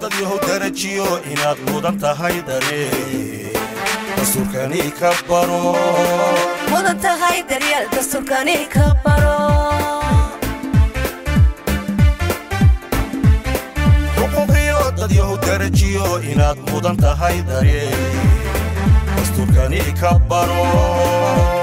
dad yahow darajiyo inaad mudan tahay daree dastuurkani ka baro mudan tahay daryaal dastuurkani ka baro xuquuqiyo dad yahow darajiyo inaad mudan tahay daree dastuurkani ka baro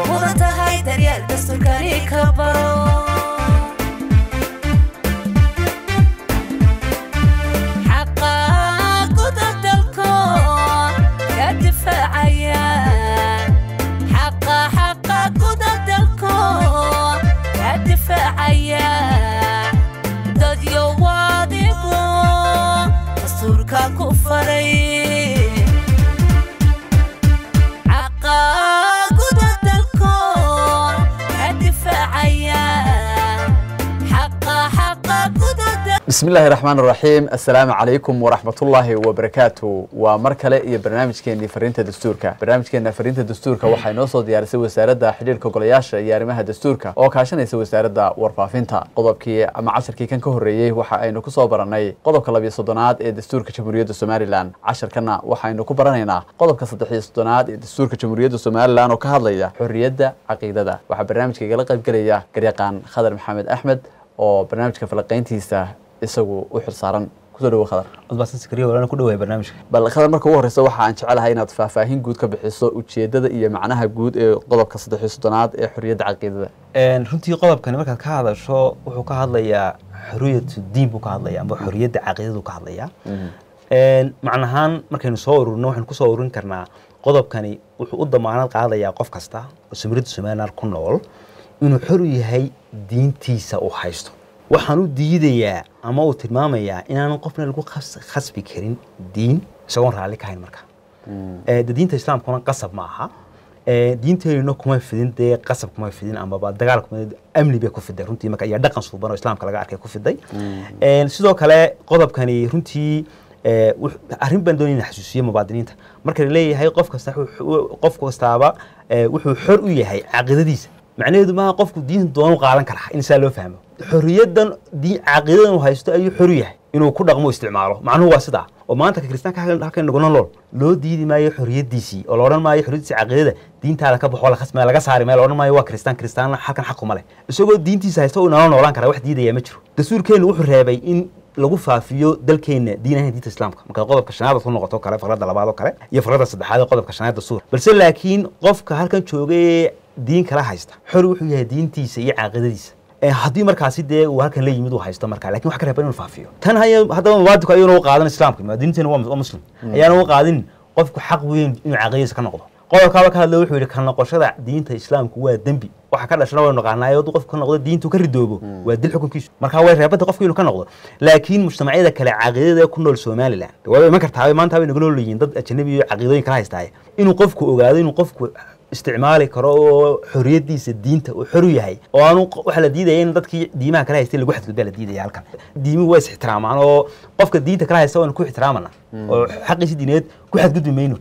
bismi illaahi raxmaan raxiim assalaamu calaykum waraxmatullaahi wabarakaatu waa mar kale iyo barnaamijkeenii farinta dastuurka barnaamijkeena farinta dastuurka waxay noo soo diyaarisay wasaaradda xidhiirka golayaasha iyo arrimaha dastuurka oo kaashanaysa wasaaradda warfaafinta qodobkii ama casharkii kan ka horreeyey waxa aynu ku soo barannay qodobka labiyo soddonaad ee dastuurka jamhuuriyadda somalilan casharkana waxaynu ku baranaynaa qodobka saddexiyo soddonaad ee dastuurka jamhuuriyadda somalilan oo ka hadlaya xorriyadda caqiidada waxaa barnaamijka igala qayb gelaya garyaqaan khadar maxamed axmed oo barnaamijka falanqayntiisa isagu u xilsaaran kusoo dhawo khadar bal khadar marka ugu horeysa waxa aan jecelahay inaad faahfaahin guud ka bixiso ujeedada iyo macnaha guud ee qodobka saddex iyo soddonaad ee xorriyadda caqiidada runtii qodobkani markaad ka hadasho wuxuu ka hadlayaa xorriyatu diin buu ka hadlaya amba xorriyadda caqiidadu ka hadlaya mm-hmm. macnahaan markaynu soo ururino waxaynu ku soo ururin karnaa qodobkani wuxuu u damaanad qaadayaa qof kasta oo sumrida somalilan ku nool inuu xor u yahay diintiisa uu haysto waxaan u diidayaa ama uu tilmaamayaa inaanu qofna lagu khasbi karin diin isagoon raalli ka hayn marka mm. eh, diinta islaamkuna qasab ma aha eh, diinteenuna kuma fidin dee qasab kuma fidin amaba dagaal amni bay ku fiday runtii marka iyo dhaqan suuban islaamka laga arkay ku fiday mm. eh, sidoo kale qodobkani runtii arrin baan doonayna xasuusiyo mubaadiniinta marka laleeyahay qof kasta qof kastaaba wuxuu xor u yahay caqiidadiisa macnaheedu maaha qofku diinta doonu qaadan kara in saa loo fahmo xoriyadan caqiidadan haysto ayuu xor yahay inuu ku dhaqmo isticmaalo macnuhu waa sidaa oo maanta kristaanka halkan naguna lool loo diidi maayo xoriyadiisii oo laodhan maayo xoriyadiisi caqiidada diintaada ka baxo laga saari maayo laodhan maayo waa kristaan kristaan halkan xaquma leh isagoo diintiisa haysta inala noolaan karaa wax diidayaa ma jiro dastuurkeennu wuxuu reebay in lagu faafiyo dalkeenna diin diinta islaamka marka qodobka shanaad ku noqoto kale faqradda labaadoo kale iyo faqradda saddexaad ee qodobka shanaad dastuur balse laakiin qofka halkan jooga ee diin kala haysta xor wuxuu yahay diintiisa iyo caaqiidadiisa Eh, haddii markaasi dee uu halkan la yimid uu haysto markaa lakin wax ka reeba inuu faafiyo tan haddaba muwaadinku ayuuna u qaadan islaamka muwaadiniinteena waa muslim mm. ayaana u qaadin qofku xaq weyn inuu caqiidadiisa ka noqdo qodolkaaba ka hadla wuxuu yidhi ka diinta islaamku waa dembi waxa ka dhashana waynu naqaanaayo hadduu qofku ka noqdo diintu ka ridoobo mm. waa dil xukunkiisu marka way reebanta qofku inuu ka noqdo laakiin mujtamacyada kale caqiidada ku nool somaliland waa iman kartaa maanta way nagu nool yihiin dad ajanabi caqiidooyin kala haystaaye inuu qofku ogaado inuu qofku isticmaali karo oo xoriyadiisa diinta uu xor yahay oo aanu waxa la diidaya in dadkii diimaha kala haystay lagu xadgudbaa la diidaya halkan diimuhu waa is ixtiraamaan oo qofka diinta kala haysta waanu ku ixtiraamana hmm. oo xaqiisa diineed ku xadgudbi mayno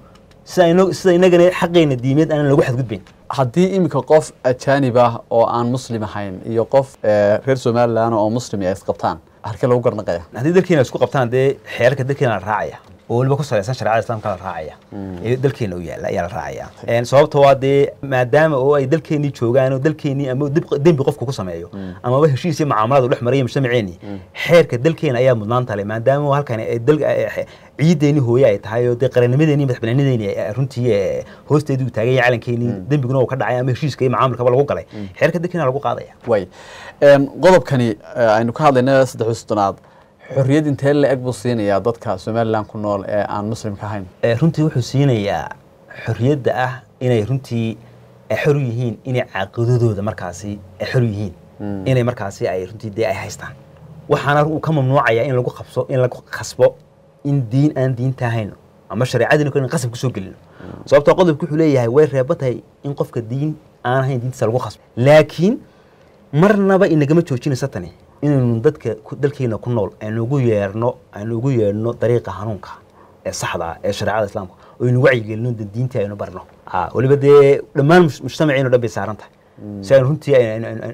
sida inagana xaqeena diimeed aanan lagu xadgudbayn haddii iminka qof ajaanib ah oo aan muslim ahayn iyo qof eh, reer somalilan oo muslim ay isqabtaan halkee lagu garnaqaya haddii dalkiina isku qabtaan dee xeerarka dalkiina la raacaya oo weliba ku salaysan sharciyada islaamka la raacaya ee hmm. dalkeena u yaala ayaa la raacaya sababta ah waa dee maadaama oo ay dalkeenii joogaan oo dalkeenii ama dembi qofku ku sameeyo hmm. amaba heshiis iyo macaamalaad u dhex maraya mujtamaceeni hmm. xeerka dalkeena ayaa mudnaan tale maadaama halkan ciideeni hooye ay tahay oo dee qarannimadeeni madaxbanaanideeni runtii hoosteedii uu taagay calankeeni dembiguna uu ka dhacay ama heshiiska iyo macaamilkaba lagu galay xeerka dalkeena lagu qaadaya way qodobkani eh, aynu ka hadlayna saddex iyo xorriyad intee la-eg buu siinayaa dadka somalilan ku nool ee aan muslimka ahayn eh, runtii wuxuu siinayaa xorriyadda ah inay runtii eh, xor yihiin inay caaqidadooda markaasi eh, xor yihiin hmm. inay markaasi ay runtii dee ay haystaan waxaana uu ka mamnuucayaa in lagu qabso in lagu khasbo in diin aan diinta ahayn ama shareecadina in qasab kusoo gelino hmm. sababtoo qodobku wuxuu leeyahay way reeba tahay in qofka diin aan ahayn diintiisa lagu khasbo laakiin marnaba inagama joojinaysa tani inaynu dadka dalkeena ku nool aynu yeerno aynu ugu yeerno dariiqa hanuunka ee saxda ah ee shareecada islaamka oo aynu wacyigelino diinta aynu barno weliba dee dhammaan mujtamaceenu dhan bay saaran tahay mm. si aynu runtii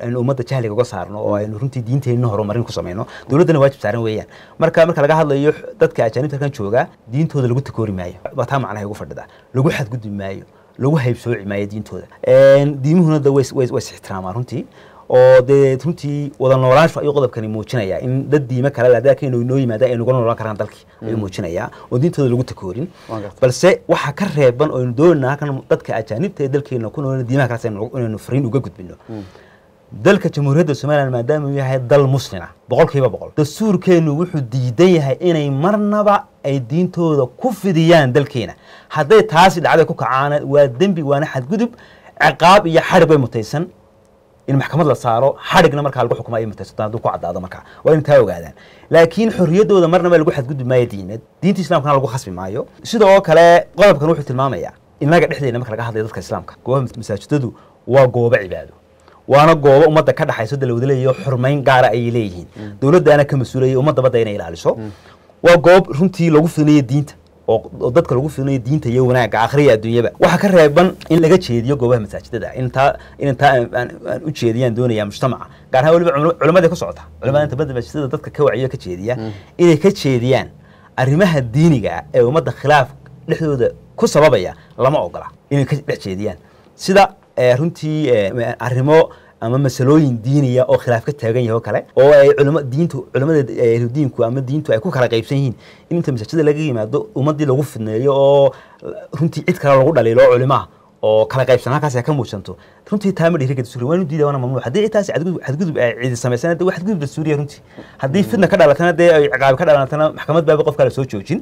aynu ummadda jahliga uga saarno oo aynu runtii diinteenna horumarin ku samayno dowladdana waajib saaran weeyaan marka marka laga hadlayo dadka ajaanibta halkan jooga diintooda lagu takoori maayo waa taa macnaha igu fadhida lagu xadgudbi maayo lagu haybsooci maayo diintooda diimuhuna de way is ixtiraamaa runtii oo dee runtii wada noolaanshu ayuu qodobkani muujinayaa in dad diimo kale ladaa kaynu inoo yimaada aynu uga noolaan karaan dalkii ayuu muujinayaa oo diintooda lagu takoorin balse waxaa ka reeban oo aynu doonayna halkan dadka ajaanibta ee dalkeena ku nool diimaha kalaas inaynu fariin uga gudbino hmm. dalka jamhuuriyadda somalilan maadaama uu yahay dal muslima boqolkiiba boqol dastuurkeennu wuxuu diidan yahay inay marnaba ay diintooda ku fidiyaan dalkeena hadday taasi dhacday ku kacaan waa dembi waana xadgudub ciqaab iyo xarib bay mutaysan in maxkamad la saaro xadhigna markaa lagu xukuma ay mataysato hadduu ku caddaado markaa waa in taa ogaadaan laakiin xoriyadooda marnaba lagu xadgudbi maayo diimeed diinta islaamkana lagu khasbi maayo sida oo kale qodobkan wuxuu tilmaamayaa innaga dhexdeena marka laga hadlayo dadka islaamka goobaha masaajidadu waa goobo cibaado waana goobo ummadda ka dhaxayso de la wadaleeyo xurmayn gaara ah ayay leeyihiin mm. dowladdaana ka mas-uulaya ummadda badda inay ilaaliso mm. waa goob runtii lagu finayo diinta oo dadka lagu filinayo diinta iyo wanaagga akhriya adduunyaba waxaa ka reeban in laga jeediyo goobaha masaajidada intaa aan u jeediyaan doonaya mujtamaca gaar ahaan weliba culimadii ku socota culimada masaajidada dadka ka wacyo ka jeediya mm. inay ka jeediyaan arrimaha diiniga ee ummadda khilaaf dhexdooda ku sababaya lama ogola inay ka dhex jeediyaan sida eh, runtii eh, arrimo ama masalooyin diiniya oo khilaaf ka taagan yahay oo kale oo ay culama diintu culamada eh, ahludiinku ama diintu ay ku kala qaybsan yihiin in inta masaajida laga yimaado ummadii lagu fidneeyo oo eh, runtii cid kale lagu dhaliilo oo culimaha oo kala qaybsan halkaas ka muujanto runtii taama dhiiriga dastuuriya waa inuu waana mamnuuc haddii intaas xadgudub ay ciidi samaysana waa xadgudub dastuuriya runtii haddii mm. fidna ka dhalatana dee ay ciqaabi ka dhalatana maxkamad baaba qofka la soo joojin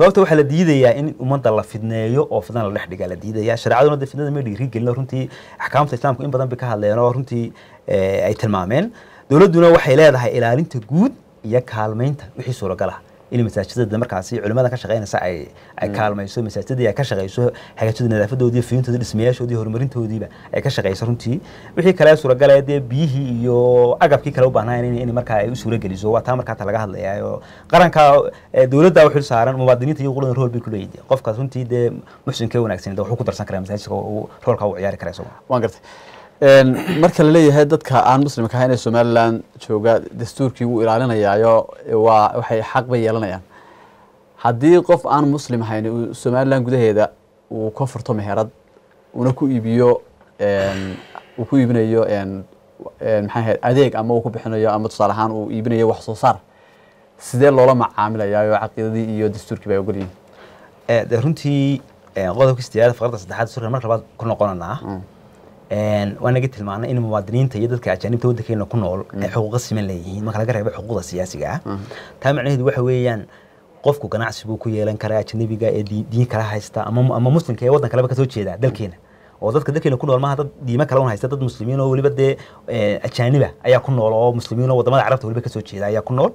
sababta waxaa la diidayaa in ummadda la fidneeyo oo fidna la dhex dhigaa la diidayaa shareecaduna dee fidnada may dhiiri gelin runtii axkaamta islaamku in badan bay ka hadleen oo runtii eh, ay tilmaameen dowladduna waxay leedahay ilaalinta guud iyo kaalmaynta wixii suuragala ah in masaajidada markaasi culimada ka shaqeynaysa ay ay hmm. kaalmayso masaajidada ay ka shaqeyso hagaajinta nadaafadoodii fiyuntooda dhismayaashoodii horumarintoodiiba ay ka shaqeyso runtii wixii kale suuragala dee biyihii iyo agabkii kale u baahnayn in markaa ay u suurageliso waa taa markaa ta laga hadlayaayo qaranka e, dowladda wuxuu saaran muwaadiniinta iyo quladan rool bay ku leeyihiin qofkaas runtii dee muxsinkee wanaagsan wuxuu ku darsan karaa masaajidka roolka uu ciyaari karaa waan gartay marka la leeyahay dadka aan muslimka ahayn ee somalilan jooga dastuurkii wuu ilaalinayaayo waa waxay xaq bay yeelanayaan haddii qof aan muslim ahayn uu somalilan gudaheeda uu ka furto meherad una ku iibiyo uu ku iibinayo maxaa adeeg ama uu ku bixinayo ama tusaale ahaan uu iibinayo wax soo saar sidee loola macaamilayaayo caqiidadii iyo dastuurkii bay ogolyihiin eh, runtii eh, qodobka sideeyaad faqradda saddexaad dastuurka marka labaad ku noqonanaa mm waanaga tilmaanay in muwaadiniinta iyo dadka ajaanibta waddankeena ku nool ay xuquuqa siman leeyihiin marka laga reebo xuquuqda siyaasiga ah mm-hmm. taa macnaheedu waxa weeyaan qofku ganacsiguu ku yeelan karaa ajnabiga ee diin kala haysta ama muslimka ee waddan kaleba kasoo jeeda dalkeena oo dadka dalkeena ku nool maaha dad diime kale un haysta dad muslimiin oo weliba dee ajaaniba ayaa ku nool oo muslimiin oo wadamada carabta weliba kasoo jeeda ayaa ku nool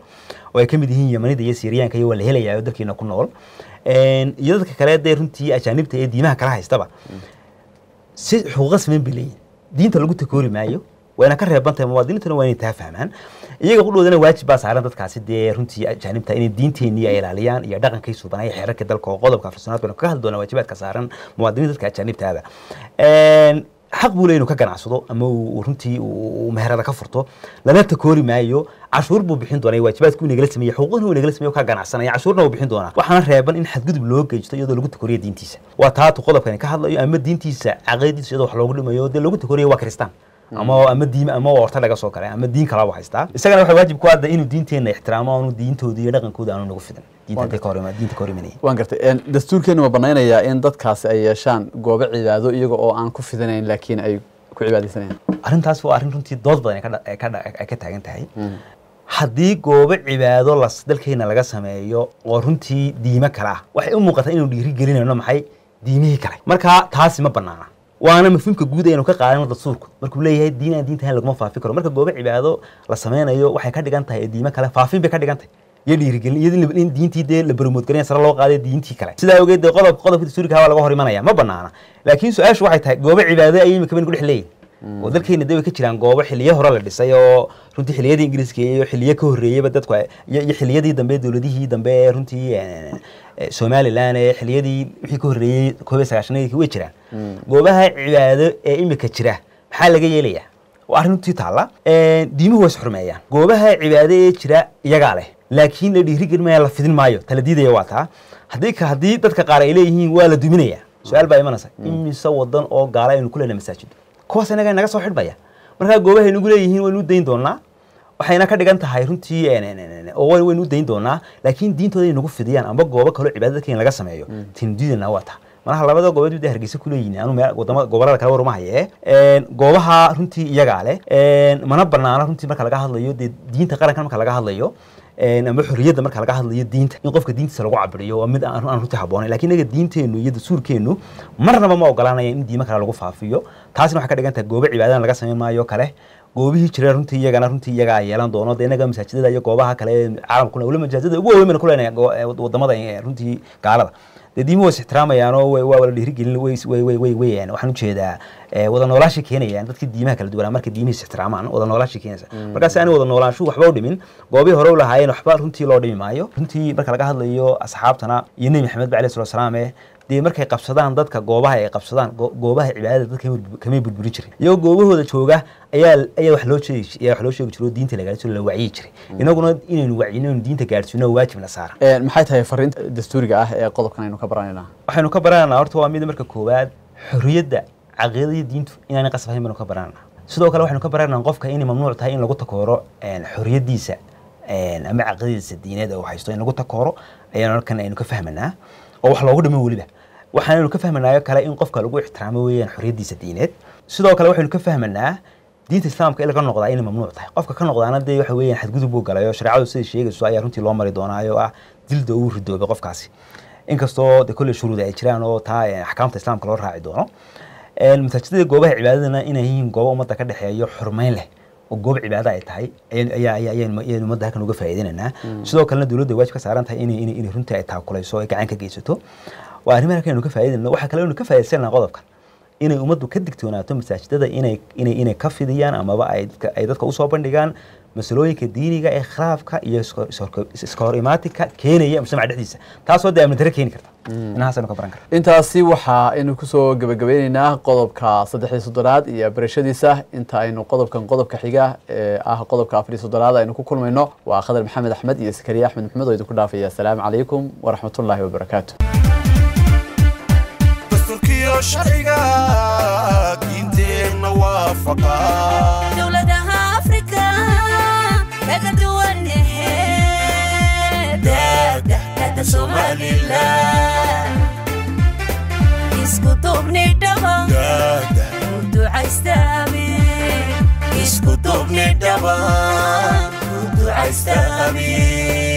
oo ay ka mid yihiin yemanida iyo siiriyaanka iyo waa la helayaa oo dalkeena ku nool iyo dadka kale dee runtii ajaanibta ee diimaha kala haystaba mm si xuquuqa rasmiyan bay leeyihin diinta lagu takoori maayo waa inaa ka reebantahay muwaadiniintuna waa inay taa fahmaan iyaga qudhoodana waajib baa saaran dadkaasi dee runtii ajaanibta inay diinteenii ay ilaaliyaan iyo dhaqankay suubanaa iyo xeerarka dalka oo qodobka afrsanaad baynu kaga hadli doonaa waajibaadka saaran muwaadiniin dadka ajaanibtaada xaq buu le inuu ka ganacsado ama runtii meherada ka furto lana takoori maayo cashuur buu bixin doonaa waajibaadku inagala sameeyey xuquuqna u inagala sameeyo ka ganacsanaya cashuurna uu bixin doonaa waxaana reeban in xadgudub loo geysto iyadoo lagu takoriya diintiisa waa taatu qodobkani ka hadlayo ama diintiisa caqaydadiisa iyadoo wax loogu dhimayo dee loogu takoriya waa kristaan ama ama diim ama oorta laga soo galay ama diin kala wax haystaa isagana waxa waajib ku ah inuu diinteena ixtiraamo aanu diintooda iyo dhaqankooda aanu nagu fidan waan gartay dastuurkeena waa banaynayaa in dadkaasi ay yeeshaan goobo cibaado iyaga oo aan ku fidanayn laakiin ay ku cibaadaysanayaan arrintaas waa arrin runtii dood badan ay ka taagan tahay hmm. haddii goobo cibaado las dalkeena laga sameeyo oo runtii diimo kale ah waxay u muuqataa inuu dhiiri maxay diimihii kale marka taasi ma bannaana waana mafhuumka guud aynu ka qaadan rasuulku markuu leeyahay diinaan diintahan laguma faafin karo marka goobo cibaado la sameynayo waxay ka dhigan tahay diimo kale faafin bay ka dhigan tahay iyo dhiirigelin iyo in diintii dee la baromood sare loo qaaday diintii kale sidaa ogeed dee qodob qodobka dasuuriga waa laga hor imanaya ma banaana laakiin su-aashu waxay tahay goobo cibaado ayay imika baynu ku dhex leeyihin oo dalkeena de way ka jiraan goobo xiliyo hore la dhisay oo runtii xiliyadii ingiriiska iyo xiliyo ka horreeyeyba dadku iyo xiliyadii dambe dowladihii dambe runtii eh, eh, somalilan ee eh, xiliyadii wixii ka horreeyey koob iyo way jiraan mm. goobaha cibaado ee imika jira maxaa laga yeelayaa oo arrin taalla diimuhu waa is xurmeeyaan goobaha cibaado ee jira iyagaa leh laakiin la dhiirigelinmaya la fidin maayo tala diidaya waa taa haddii haddii dadka qaar ay leeyihiin waa la duminaya su-aal baa imanaysa mm. imise wadan oo gaala aynu ku lena masaajido kuwaas inaga inaga soo xidhmaya markaa goobahay nagu leeyihiin waynu dayn doonaa waxayna ka dhigan tahay runtii eh, oo waynu dayn doonaa laakiin diintooda ay nagu fidiyaan amba goobo kaloo cibaadada laga sameeyo mm. tindiidana waa taha malaha labada goobeed mid hargeysa kuleeyihin anu gobolada kale waruma goobaha runtii iyagaa leh mana banaana runtii marka laga hadlayo dee diinta qaranka marka laga hadlayo ama xorriyadda marka laga hadlayo diinta in qofka diintiisa lagu cabiriyo waa mid aan runtii habboonayn lakin inaga diinteenu iyo dasuurkeenu marnaba ma ogolaanaya in diimo kale lagu faafiyo taasina waxay ka dhigan tahay goobo cibaadana laga samayn maayo kale goobihii jireen runtii iyagana runtii iyagaa yeelan doono dee inaga masaajidada iyo goobaha kale caalamkuna weli masaajidada ugu waaweyn kuleena wadamada runtii gaalada dee diimi way is waa wala dhiirigelin way waxaan ujeedaa wada noolaashay keenayaan dadkii diimaha kala duwanaa markay diimihii is-ixtiraamaan wada noolaashay keenaysa mm. markaas aan wada noolaashu waxba u dhimin goobihii hore lahaayeen waxba runtii loo dhimi maayo runtii marka laga hadlayo asxaabtana iyo nebi maxamed ba alayh salatu salaam dee markay qabsadaan dadka goobaha ay qabsadaan goobaha cibaadada dadka kamay burburin jirin iyagoo goobahooda jooga ayaa ayaa loo ayaa wax loo sheegi jiray diinta la gaarsiino la wacyi jiray mm. inaguna inaynu wacyin inaynu diinta gaarsiino waajibna saara eh, maxay tahay fariinta dastuuriga ah ee qodobkan aynu ka baranayna waxaynu ka baranaynaa horta waa mid marka koowaad xorriyadda caqiidada diintu inaanay qasab baynu ka baranaynaa sidoo kale waxaynu ka baranaynaa qofka inay mamnuuc tahay in lagu takooro xorriyaddiisa ama caqiidadiisa diineed oo haysto in lagu takooro ayaan halkan aynu ka fahmanaa oo wax loogu dhimo weliba waxaanaynu ka fahmanaayo kale in qofka lagu ixtiraamo weeyaan xorriyaddiisa diineed sidoo kale waxaynu ka fahmanaa diinta islaamka in laga noqdaa inay mamnuuc tahay qofka ka noqdaana dee waxa weeyaan xadgudub buu galayo shareecadu siday sheegayso ayaa runtii loo mari doonaayo ah dilda uu ridoobay qofkaasi inkastoo de kolley shuruud ay jiraan oo taa eh, axkaamta islaamka loo raaci doono masaajidada goobaha cibaadadana inay yihiin goobo ummadda ka dhexeeyo xurmeyn leh oo goob cibaada ay tahay ayayayayaynu ummadda halkan uga faa'iideynanaa mm. sidoo kalena dowladda waajib ka saaran tahay inay runtii ay taakulayso ay gacan ka geysato waa arrimaha markaynu ka faa'iidayno waxa kale inu ka faa'iidaysanaynaa qodobkan inay ummaddu ka digtoonaato masaajidada inay inay ka fidiyaan amaba ay ay dadka usoo bandhigaan masalooyinka diiniga ee khilaafka iyo iska hor keenaya mujtamaca dhexdiisa taasoo dee amni keeni karta mm. inahaasaanu ka baran karta intaasi waxaa aynu kusoo gebagabeyneynaa qodobka saddexii soddonaad iyo barashadiisa inta aynu qodobkan qodobka xiga ee ah qodobka afarii soddonaad aynu ku kulmayno waa khadar maxamed axmed iyo sakariya axmed maxamed oo idinku dhaafaya asalaamu calaykum waraxmatullaahi wabarakaatu sharciga diinteenna waafaqadowladaha afrika kaga duwanahe daadahkada somalilan isku duubni dhabo ducaystaame isku duubni dhabo ducaystaame